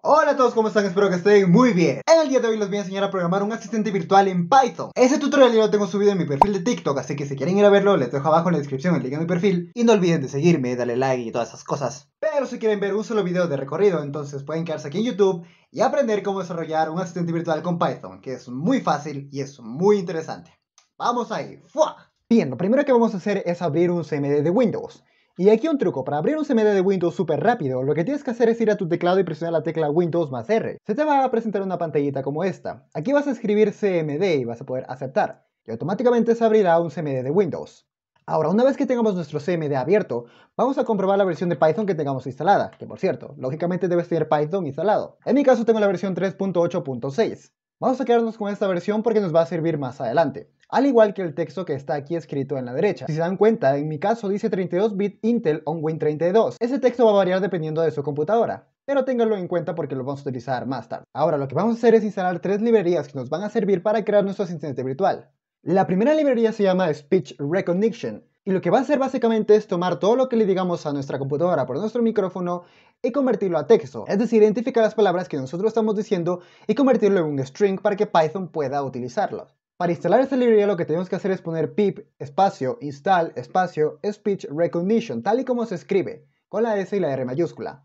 Hola a todos, ¿cómo están? Espero que estén muy bien. En el día de hoy les voy a enseñar a programar un asistente virtual en Python. Ese tutorial ya lo tengo subido en mi perfil de TikTok, así que si quieren ir a verlo, les dejo abajo en la descripción el link a mi perfil. Y no olviden de seguirme, darle like y todas esas cosas. Pero si quieren ver un solo video de recorrido, entonces pueden quedarse aquí en YouTube y aprender cómo desarrollar un asistente virtual con Python, que es muy fácil y es muy interesante. ¡Vamos ahí! ¡Fua! Bien, lo primero que vamos a hacer es abrir un CMD de Windows. Y aquí un truco, para abrir un CMD de Windows súper rápido, lo que tienes que hacer es ir a tu teclado y presionar la tecla Windows más R. Se te va a presentar una pantallita como esta. Aquí vas a escribir CMD y vas a poder aceptar, y automáticamente se abrirá un CMD de Windows. Ahora, una vez que tengamos nuestro CMD abierto, vamos a comprobar la versión de Python que tengamos instalada, que por cierto, lógicamente debes tener Python instalado. En mi caso tengo la versión 3.8.6. Vamos a quedarnos con esta versión porque nos va a servir más adelante. Al igual que el texto que está aquí escrito en la derecha. Si se dan cuenta, en mi caso dice 32-bit Intel on Win32. Ese texto va a variar dependiendo de su computadora, pero ténganlo en cuenta porque lo vamos a utilizar más tarde. Ahora lo que vamos a hacer es instalar tres librerías que nos van a servir para crear nuestro asistente virtual. La primera librería se llama Speech Recognition y lo que va a hacer básicamente es tomar todo lo que le digamos a nuestra computadora por nuestro micrófono y convertirlo a texto. Es decir, identificar las palabras que nosotros estamos diciendo y convertirlo en un string para que Python pueda utilizarlos. Para instalar esta librería lo que tenemos que hacer es poner pip espacio install espacio speech recognition tal y como se escribe, con la S y la R mayúscula.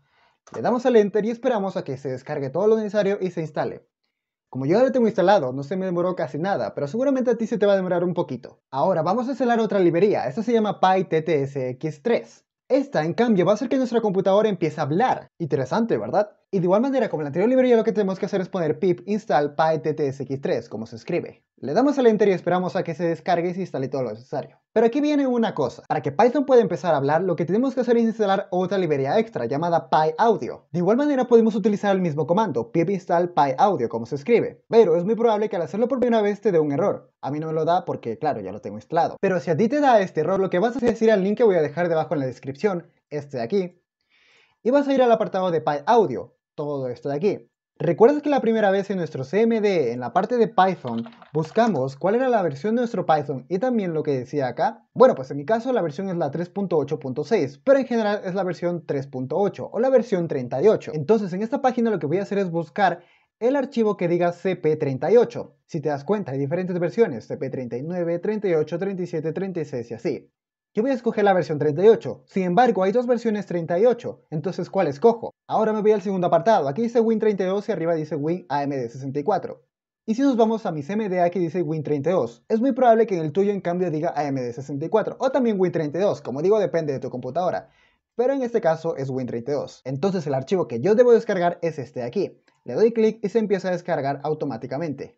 Le damos al enter y esperamos a que se descargue todo lo necesario y se instale. Como yo ya lo tengo instalado, no se me demoró casi nada, pero seguramente a ti se te va a demorar un poquito. Ahora vamos a instalar otra librería, esta se llama PyTTSX3. Esta, en cambio, va a hacer que nuestra computadora empiece a hablar. Interesante, ¿verdad? Y de igual manera, como en la anterior librería, lo que tenemos que hacer es poner pip install pyttsx3, como se escribe. Le damos al enter y esperamos a que se descargue y se instale todo lo necesario. Pero aquí viene una cosa. Para que Python pueda empezar a hablar, lo que tenemos que hacer es instalar otra librería extra, llamada pyaudio. De igual manera, podemos utilizar el mismo comando, pip install pyaudio, como se escribe. Pero es muy probable que al hacerlo por primera vez te dé un error. A mí no me lo da porque, claro, ya lo tengo instalado. Pero si a ti te da este error, lo que vas a hacer es ir al link que voy a dejar debajo en la descripción, este de aquí, y vas a ir al apartado de PyAudio todo esto de aquí. Recuerdas que la primera vez en nuestro CMD, en la parte de Python, buscamos cuál era la versión de nuestro Python y también lo que decía acá. Bueno, pues en mi caso la versión es la 3.8.6, pero en general es la versión 3.8 o la versión 38. Entonces en esta página lo que voy a hacer es buscar el archivo que diga CP38. Si te das cuenta, hay diferentes versiones, CP39, 38, 37, 36 y así. Yo voy a escoger la versión 38. Sin embargo, hay dos versiones 38. Entonces, ¿cuál escojo? Ahora me voy al segundo apartado. Aquí dice Win32 y arriba dice Win AMD64. Y si nos vamos a mi cmd que dice Win32, es muy probable que en el tuyo en cambio diga AMD64 o también Win32, como digo depende de tu computadora, pero en este caso es Win32. Entonces el archivo que yo debo descargar es este de aquí. Le doy clic y se empieza a descargar automáticamente.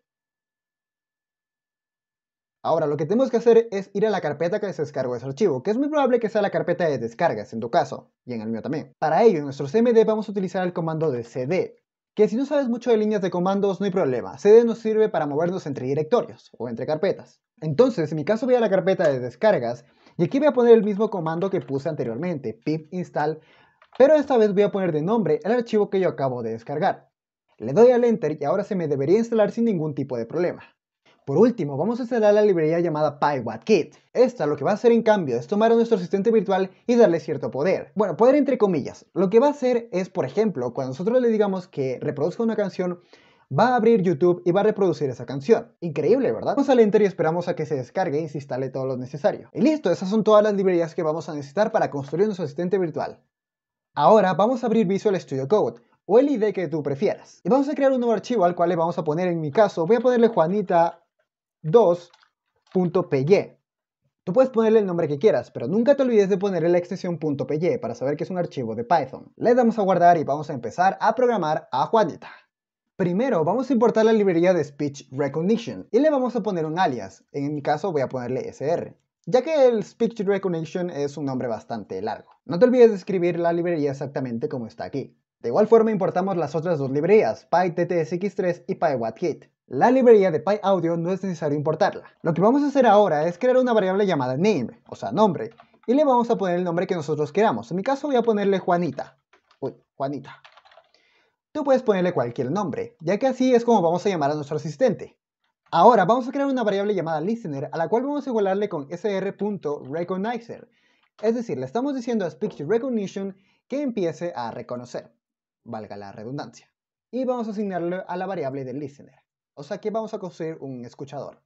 Ahora, lo que tenemos que hacer es ir a la carpeta que se descargó ese archivo, que es muy probable que sea la carpeta de descargas en tu caso, y en el mío también. Para ello, en nuestro CMD vamos a utilizar el comando de cd, que si no sabes mucho de líneas de comandos no hay problema, cd nos sirve para movernos entre directorios o entre carpetas. Entonces, en mi caso voy a la carpeta de descargas, y aquí voy a poner el mismo comando que puse anteriormente, pip install, pero esta vez voy a poner de nombre el archivo que yo acabo de descargar. Le doy al enter y ahora se me debería instalar sin ningún tipo de problema. Por último, vamos a instalar la librería llamada PyWatKit. Esta lo que va a hacer en cambio es tomar a nuestro asistente virtual y darle cierto poder. Bueno, poder entre comillas. Lo que va a hacer es, por ejemplo, cuando nosotros le digamos que reproduzca una canción, va a abrir YouTube y va a reproducir esa canción. Increíble, ¿verdad? Vamos al Enter y esperamos a que se descargue y se instale todo lo necesario. Y listo, esas son todas las librerías que vamos a necesitar para construir nuestro asistente virtual. Ahora vamos a abrir Visual Studio Code o el ID que tú prefieras. Y vamos a crear un nuevo archivo al cual le vamos a poner, en mi caso, voy a ponerle Juanita 2.py. Tú puedes ponerle el nombre que quieras, pero nunca te olvides de ponerle la extensión .py para saber que es un archivo de Python. Le damos a guardar y vamos a empezar a programar a Juanita. Primero vamos a importar la librería de Speech Recognition y le vamos a poner un alias, en mi caso voy a ponerle SR, ya que el Speech Recognition es un nombre bastante largo. No te olvides de escribir la librería exactamente como está aquí. De igual forma importamos las otras dos librerías, PyTTSX3 y PyWattKit. La librería de PyAudio no es necesario importarla. Lo que vamos a hacer ahora es crear una variable llamada name, o sea, nombre, y le vamos a poner el nombre que nosotros queramos. En mi caso voy a ponerle Juanita. Uy, Juanita. Tú puedes ponerle cualquier nombre, ya que así es como vamos a llamar a nuestro asistente. Ahora vamos a crear una variable llamada listener a la cual vamos a igualarle con sr.recognizer. Es decir, le estamos diciendo a Speech Recognition que empiece a reconocer, valga la redundancia. Y vamos a asignarle a la variable del listener. O sea que vamos a construir un escuchador.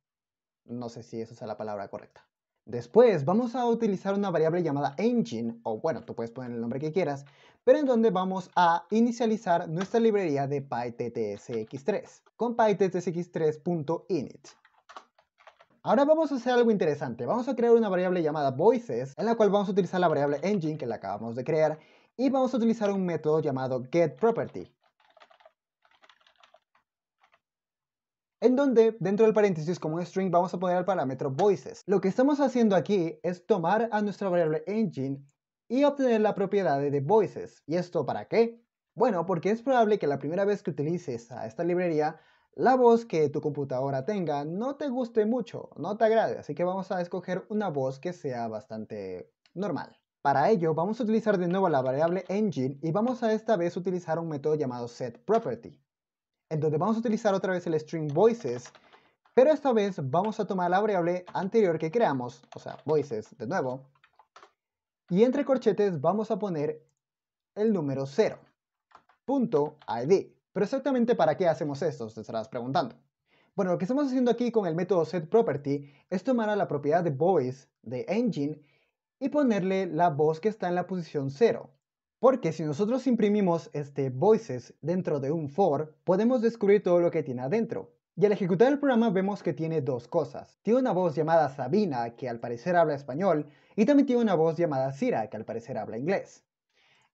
No sé si esa es la palabra correcta. Después vamos a utilizar una variable llamada engine, o bueno, tú puedes poner el nombre que quieras, pero en donde vamos a inicializar nuestra librería de PyTTSX3 con pyttsx3.init. Ahora vamos a hacer algo interesante, vamos a crear una variable llamada voices, en la cual vamos a utilizar la variable engine que la acabamos de crear, y vamos a utilizar un método llamado getProperty, en donde dentro del paréntesis como un string vamos a poner el parámetro voices. Lo que estamos haciendo aquí es tomar a nuestra variable engine y obtener la propiedad de voices. ¿Y esto para qué? Bueno, porque es probable que la primera vez que utilices a esta librería la voz que tu computadora tenga no te guste mucho, no te agrade, así que vamos a escoger una voz que sea bastante normal. Para ello vamos a utilizar de nuevo la variable engine y vamos a esta vez utilizar un método llamado setProperty en donde vamos a utilizar otra vez el string voices, pero esta vez vamos a tomar la variable anterior que creamos, o sea, voices, de nuevo, y entre corchetes vamos a poner el número 0, id. Pero exactamente para qué hacemos esto, te estarás preguntando. Bueno, lo que estamos haciendo aquí con el método setProperty es tomar la propiedad de voice de engine y ponerle la voz que está en la posición 0, porque si nosotros imprimimos este voices dentro de un for, podemos descubrir todo lo que tiene adentro. Y al ejecutar el programa vemos que tiene dos cosas. Tiene una voz llamada Sabina, que al parecer habla español, y también tiene una voz llamada Sira, que al parecer habla inglés.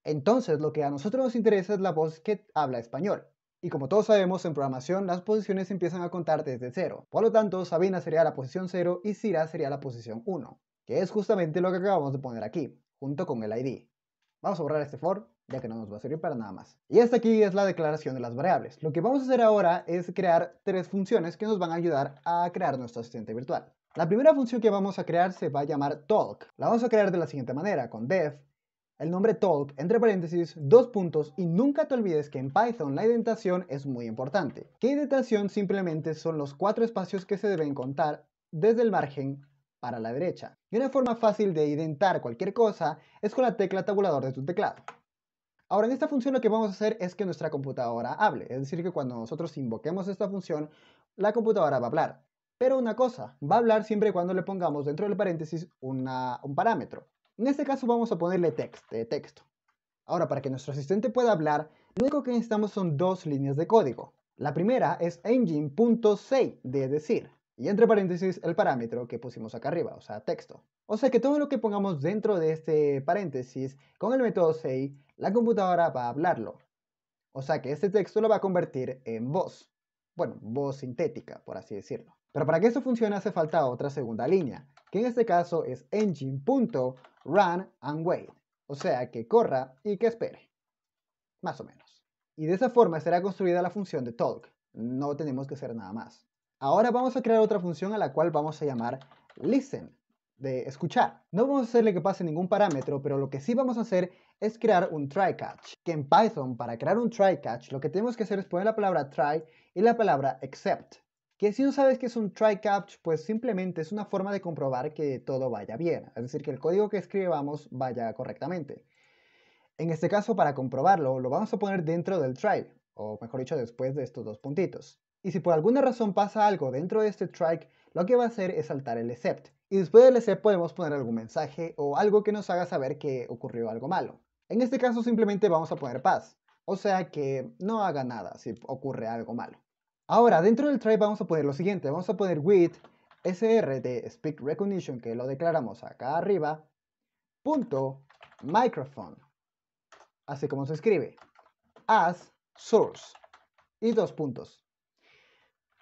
Entonces, lo que a nosotros nos interesa es la voz que habla español. Y como todos sabemos, en programación las posiciones empiezan a contar desde cero. Por lo tanto, Sabina sería la posición 0 y Sira sería la posición 1, que es justamente lo que acabamos de poner aquí, junto con el ID. Vamos a borrar este for, ya que no nos va a servir para nada más. Y hasta aquí es la declaración de las variables. Lo que vamos a hacer ahora es crear tres funciones que nos van a ayudar a crear nuestro asistente virtual. La primera función que vamos a crear se va a llamar talk. La vamos a crear de la siguiente manera, con def, el nombre talk, entre paréntesis, dos puntos, y nunca te olvides que en Python la indentación es muy importante. Que indentación simplemente son los cuatro espacios que se deben contar desde el margen para la derecha. Y una forma fácil de identar cualquier cosa es con la tecla tabulador de tu teclado. Ahora, en esta función lo que vamos a hacer es que nuestra computadora hable, es decir, que cuando nosotros invoquemos esta función, la computadora va a hablar. Pero una cosa, va a hablar siempre y cuando le pongamos dentro del paréntesis un parámetro. En este caso vamos a ponerle text, eh, texto. Ahora, para que nuestro asistente pueda hablar, lo único que necesitamos son dos líneas de código. La primera es engine.say, de decir. Y entre paréntesis, el parámetro que pusimos acá arriba, o sea, texto. O sea que todo lo que pongamos dentro de este paréntesis con el método say, la computadora va a hablarlo. O sea que este texto lo va a convertir en voz. Bueno, voz sintética, por así decirlo. Pero para que esto funcione hace falta otra segunda línea, que en este caso es engine.run and wait. O sea, que corra y que espere. Más o menos. Y de esa forma será construida la función de talk. No tenemos que hacer nada más. Ahora vamos a crear otra función a la cual vamos a llamar listen, de escuchar. No vamos a hacerle que pase ningún parámetro, pero lo que sí vamos a hacer es crear un try catch. Que en Python, para crear un try catch, lo que tenemos que hacer es poner la palabra try y la palabra except. Que si no sabes que es un try catch, pues simplemente es una forma de comprobar que todo vaya bien, es decir, que el código que escribamos vaya correctamente. En este caso, para comprobarlo, lo vamos a poner dentro del try, o mejor dicho, después de estos dos puntitos y si por alguna razón pasa algo dentro de este track, lo que va a hacer es saltar el except. Y después del except podemos poner algún mensaje o algo que nos haga saber que ocurrió algo malo. En este caso simplemente vamos a poner paz, o sea que no haga nada si ocurre algo malo. Ahora, dentro del track vamos a poner lo siguiente, vamos a poner with sr de speak recognition, que lo declaramos acá arriba, punto microphone, así como se escribe, as source, y dos puntos.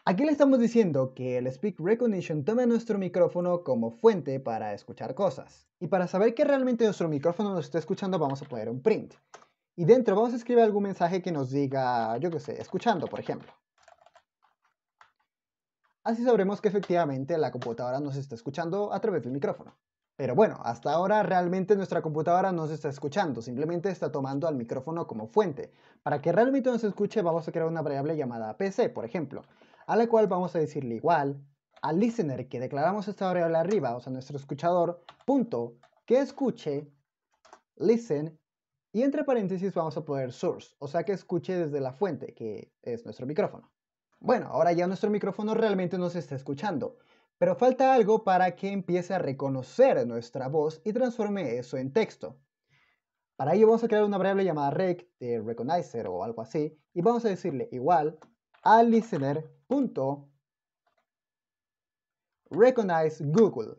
Aquí le estamos diciendo que el Speak Recognition tome nuestro micrófono como fuente para escuchar cosas. Y para saber que realmente nuestro micrófono nos está escuchando, vamos a poner un print. Y dentro vamos a escribir algún mensaje que nos diga, yo que sé, escuchando, por ejemplo. Así sabremos que efectivamente la computadora nos está escuchando a través del micrófono. Pero bueno, hasta ahora realmente nuestra computadora no se está escuchando, simplemente está tomando al micrófono como fuente. Para que realmente nos escuche vamos a crear una variable llamada PC, por ejemplo, a la cual vamos a decirle igual al listener que declaramos esta variable arriba, o sea, nuestro escuchador, punto, que escuche, listen, y entre paréntesis vamos a poner source, o sea, que escuche desde la fuente, que es nuestro micrófono. Bueno, ahora ya nuestro micrófono realmente nos está escuchando, pero falta algo para que empiece a reconocer nuestra voz y transforme eso en texto. Para ello vamos a crear una variable llamada rec de recognizer o algo así, y vamos a decirle igual a recognize Google.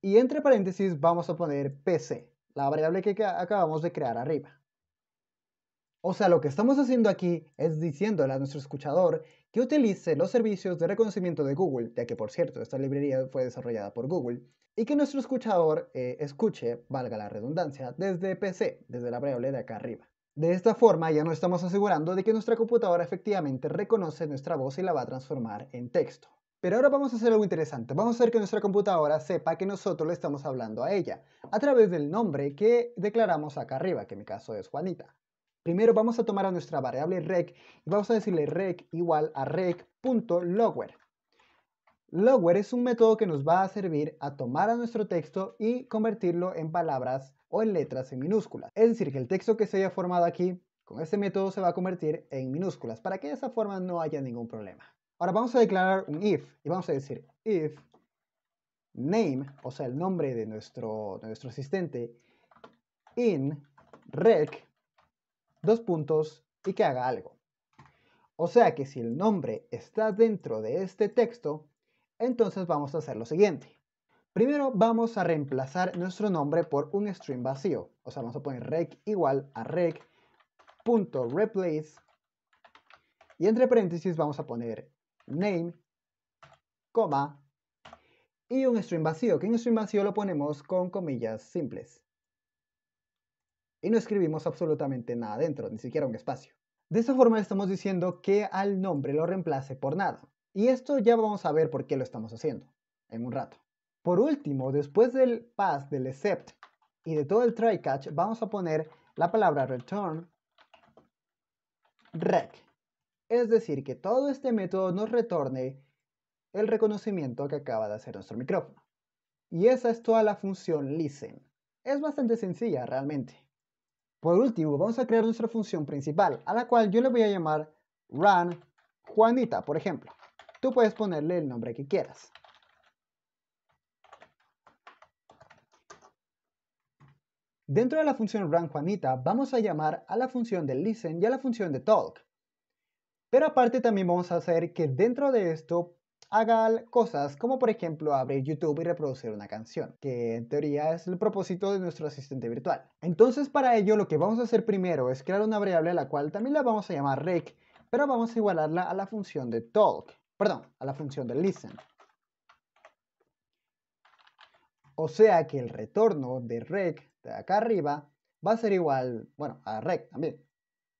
Y entre paréntesis vamos a poner PC, la variable que acabamos de crear arriba. O sea, lo que estamos haciendo aquí es diciéndole a nuestro escuchador que utilice los servicios de reconocimiento de Google, ya que por cierto, esta librería fue desarrollada por Google, y que nuestro escuchador eh, escuche, valga la redundancia, desde PC, desde la variable de acá arriba. De esta forma ya nos estamos asegurando de que nuestra computadora efectivamente reconoce nuestra voz y la va a transformar en texto. Pero ahora vamos a hacer algo interesante, vamos a hacer que nuestra computadora sepa que nosotros le estamos hablando a ella, a través del nombre que declaramos acá arriba, que en mi caso es Juanita. Primero vamos a tomar a nuestra variable rec y vamos a decirle rec igual a rec.logware. Lower es un método que nos va a servir a tomar a nuestro texto y convertirlo en palabras o en letras en minúsculas. Es decir, que el texto que se haya formado aquí con este método se va a convertir en minúsculas para que de esa forma no haya ningún problema. Ahora vamos a declarar un if y vamos a decir if name, o sea, el nombre de nuestro, nuestro asistente, in rec, dos puntos, y que haga algo. O sea que si el nombre está dentro de este texto, entonces vamos a hacer lo siguiente. Primero vamos a reemplazar nuestro nombre por un string vacío. O sea, vamos a poner rec igual a rec.replace y entre paréntesis vamos a poner name, coma y un string vacío, que un string vacío lo ponemos con comillas simples. Y no escribimos absolutamente nada dentro, ni siquiera un espacio. De esta forma estamos diciendo que al nombre lo reemplace por nada. Y esto ya vamos a ver por qué lo estamos haciendo en un rato. Por último, después del pass, del except y de todo el try catch, vamos a poner la palabra return rec. Es decir, que todo este método nos retorne el reconocimiento que acaba de hacer nuestro micrófono. Y esa es toda la función listen. Es bastante sencilla realmente. Por último, vamos a crear nuestra función principal, a la cual yo le voy a llamar run Juanita, por ejemplo. Tú puedes ponerle el nombre que quieras. Dentro de la función run Juanita vamos a llamar a la función de listen y a la función de talk. Pero aparte también vamos a hacer que dentro de esto haga cosas como por ejemplo abrir YouTube y reproducir una canción, que en teoría es el propósito de nuestro asistente virtual. Entonces para ello lo que vamos a hacer primero es crear una variable a la cual también la vamos a llamar rec, pero vamos a igualarla a la función de talk, perdón, a la función de listen. O sea que el retorno de rec de este, acá arriba va a ser igual, bueno, a rec también.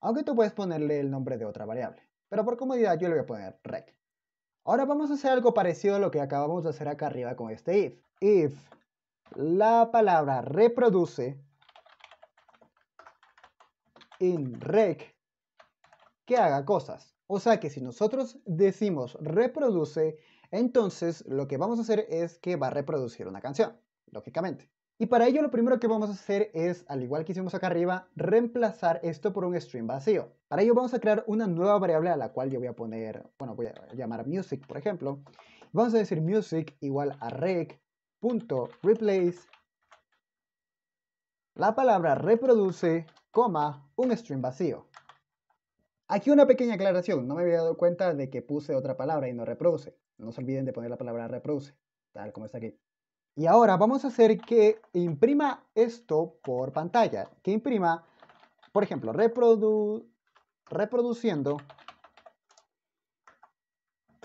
Aunque tú puedes ponerle el nombre de otra variable. Pero por comodidad yo le voy a poner rec. Ahora vamos a hacer algo parecido a lo que acabamos de hacer acá arriba con este if. If la palabra reproduce in rec que haga cosas. O sea que si nosotros decimos reproduce, entonces lo que vamos a hacer es que va a reproducir una canción, lógicamente. Y para ello lo primero que vamos a hacer es, al igual que hicimos acá arriba, reemplazar esto por un stream vacío. Para ello vamos a crear una nueva variable a la cual yo voy a poner, bueno, voy a llamar music, por ejemplo. Vamos a decir music igual a rec.replace. La palabra reproduce, coma, un stream vacío. Aquí una pequeña aclaración, no me había dado cuenta de que puse otra palabra y no reproduce. No se olviden de poner la palabra reproduce, tal como está aquí. Y ahora vamos a hacer que imprima esto por pantalla, que imprima, por ejemplo, reproduciendo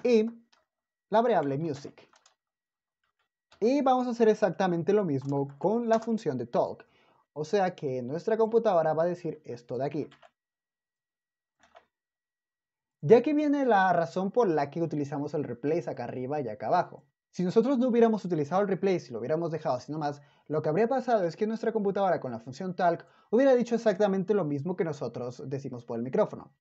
y la variable music. Y vamos a hacer exactamente lo mismo con la función de talk. O sea que nuestra computadora va a decir esto de aquí. Ya que viene la razón por la que utilizamos el replace acá arriba y acá abajo. Si nosotros no hubiéramos utilizado el replace y lo hubiéramos dejado así nomás, lo que habría pasado es que nuestra computadora con la función talk hubiera dicho exactamente lo mismo que nosotros decimos por el micrófono.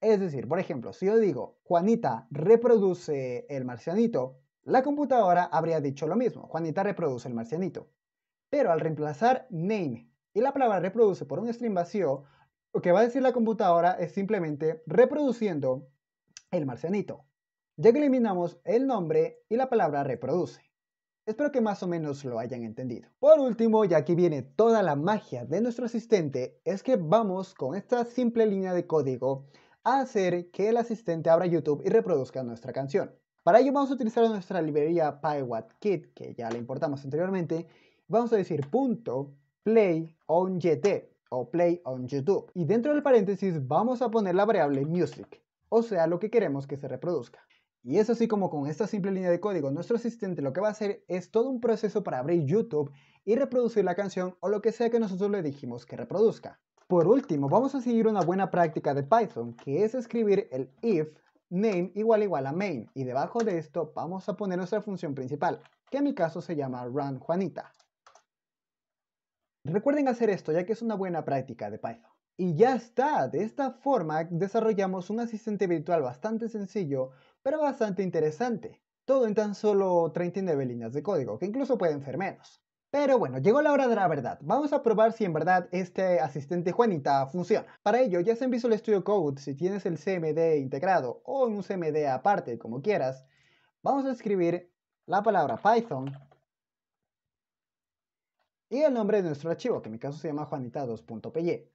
Es decir, por ejemplo, si yo digo Juanita reproduce el marcianito, la computadora habría dicho lo mismo, Juanita reproduce el marcianito. Pero al reemplazar name y la palabra reproduce por un string vacío, lo que va a decir la computadora es simplemente reproduciendo el marcianito ya que eliminamos el nombre y la palabra reproduce. Espero que más o menos lo hayan entendido. Por último, y aquí viene toda la magia de nuestro asistente, es que vamos con esta simple línea de código a hacer que el asistente abra YouTube y reproduzca nuestra canción. Para ello vamos a utilizar nuestra librería PyWatKit, que ya la importamos anteriormente, vamos a decir punto play o play on YouTube. Y dentro del paréntesis vamos a poner la variable music, o sea, lo que queremos que se reproduzca. Y es así como con esta simple línea de código, nuestro asistente lo que va a hacer es todo un proceso para abrir YouTube y reproducir la canción o lo que sea que nosotros le dijimos que reproduzca. Por último, vamos a seguir una buena práctica de Python, que es escribir el if name igual igual a main y debajo de esto vamos a poner nuestra función principal, que en mi caso se llama run Juanita. Recuerden hacer esto ya que es una buena práctica de Python. Y ya está, de esta forma desarrollamos un asistente virtual bastante sencillo pero bastante interesante. Todo en tan solo 39 líneas de código, que incluso pueden ser menos. Pero bueno, llegó la hora de la verdad. Vamos a probar si en verdad este asistente Juanita funciona. Para ello, ya sea en Visual Studio Code, si tienes el CMD integrado o en un CMD aparte, como quieras, vamos a escribir la palabra Python y el nombre de nuestro archivo, que en mi caso se llama juanita2.py.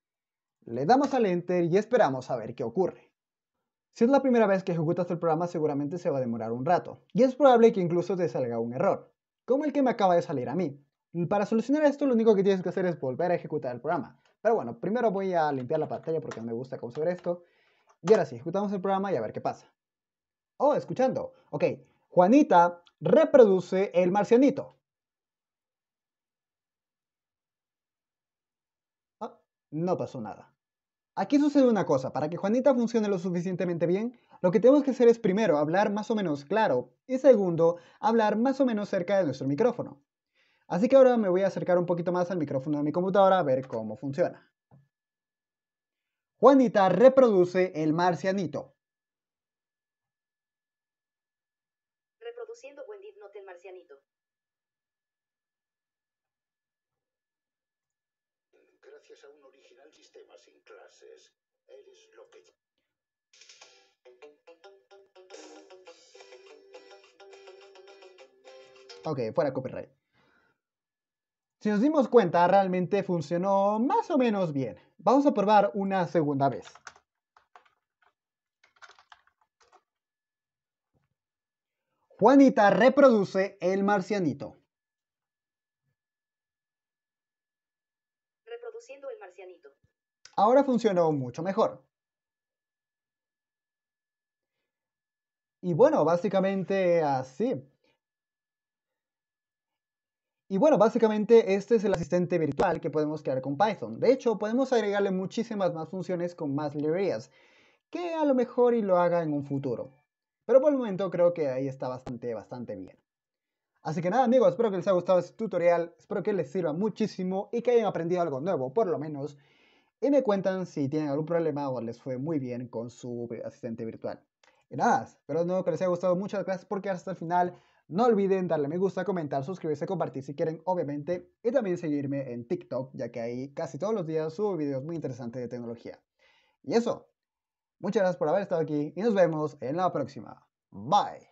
Le damos al enter y esperamos a ver qué ocurre. Si es la primera vez que ejecutas el programa seguramente se va a demorar un rato, y es probable que incluso te salga un error, como el que me acaba de salir a mí. Para solucionar esto lo único que tienes que hacer es volver a ejecutar el programa. Pero bueno, primero voy a limpiar la pantalla porque no me gusta cómo se ve esto. Y ahora sí, ejecutamos el programa y a ver qué pasa. Oh, escuchando. Ok, Juanita reproduce el marcianito. Ah, no pasó nada. Aquí sucede una cosa, para que Juanita funcione lo suficientemente bien, lo que tenemos que hacer es primero hablar más o menos claro y segundo, hablar más o menos cerca de nuestro micrófono. Así que ahora me voy a acercar un poquito más al micrófono de mi computadora a ver cómo funciona. Juanita reproduce el marcianito. Reproduciendo Wendy Not el marcianito. Okay, clases. Ok, fuera copyright. Si nos dimos cuenta, realmente funcionó más o menos bien. Vamos a probar una segunda vez. Juanita reproduce el marcianito. Reproduciendo el marcianito. Ahora funcionó mucho mejor. Y bueno, básicamente así. Y bueno, básicamente este es el asistente virtual que podemos crear con Python. De hecho, podemos agregarle muchísimas más funciones con más librerías, que a lo mejor y lo haga en un futuro. Pero por el momento creo que ahí está bastante, bastante bien. Así que nada amigos, espero que les haya gustado este tutorial, espero que les sirva muchísimo y que hayan aprendido algo nuevo, por lo menos, y me cuentan si tienen algún problema o les fue muy bien con su asistente virtual. Y nada, espero no que les haya gustado Muchas gracias clase porque hasta el final no olviden darle me gusta, comentar, suscribirse, compartir si quieren, obviamente, y también seguirme en TikTok, ya que ahí casi todos los días subo videos muy interesantes de tecnología. Y eso, muchas gracias por haber estado aquí y nos vemos en la próxima. Bye.